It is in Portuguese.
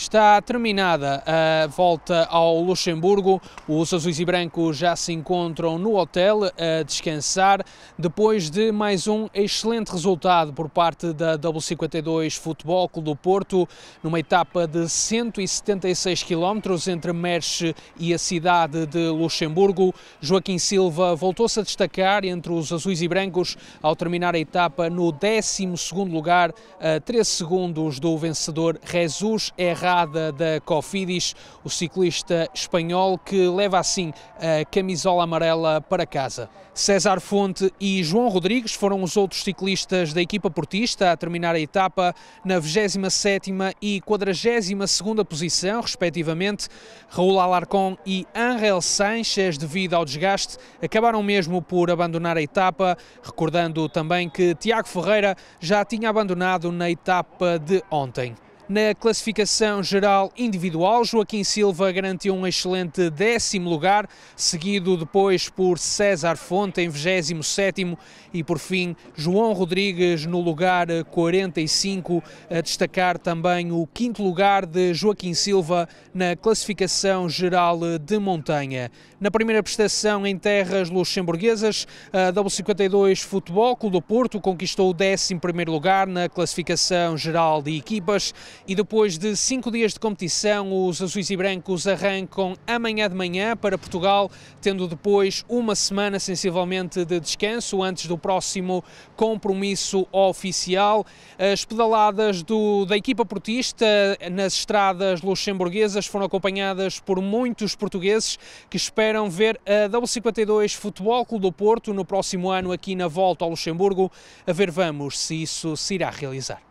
Está terminada a volta ao Luxemburgo. Os azuis e brancos já se encontram no hotel a descansar depois de mais um excelente resultado por parte da W52 Futebol Clube do Porto, numa etapa de 176 quilómetros entre Merche e a cidade de Luxemburgo. Joaquim Silva voltou-se a destacar entre os azuis e brancos ao terminar a etapa no 12 lugar, a 3 segundos do vencedor Jesus Erra parada da Cofidis, o ciclista espanhol que leva assim a camisola amarela para casa. César Fonte e João Rodrigues foram os outros ciclistas da equipa portista a terminar a etapa na 27ª e 42ª posição, respectivamente. Raul Alarcón e Ángel Sánchez, devido ao desgaste, acabaram mesmo por abandonar a etapa, recordando também que Tiago Ferreira já tinha abandonado na etapa de ontem. Na classificação geral individual, Joaquim Silva garantiu um excelente décimo lugar, seguido depois por César Fonte em 27 e por fim João Rodrigues no lugar 45, a destacar também o quinto lugar de Joaquim Silva na classificação geral de montanha. Na primeira prestação em terras luxemburguesas, a W52 Futebol Clube do Porto conquistou o 11 primeiro lugar na classificação geral de equipas e depois de cinco dias de competição, os azuis e brancos arrancam amanhã de manhã para Portugal, tendo depois uma semana sensivelmente de descanso antes do próximo compromisso oficial. As pedaladas do, da equipa portista nas estradas luxemburguesas foram acompanhadas por muitos portugueses que esperam ver a W52 Futebol Clube do Porto no próximo ano aqui na volta ao Luxemburgo. A ver, vamos se isso se irá realizar.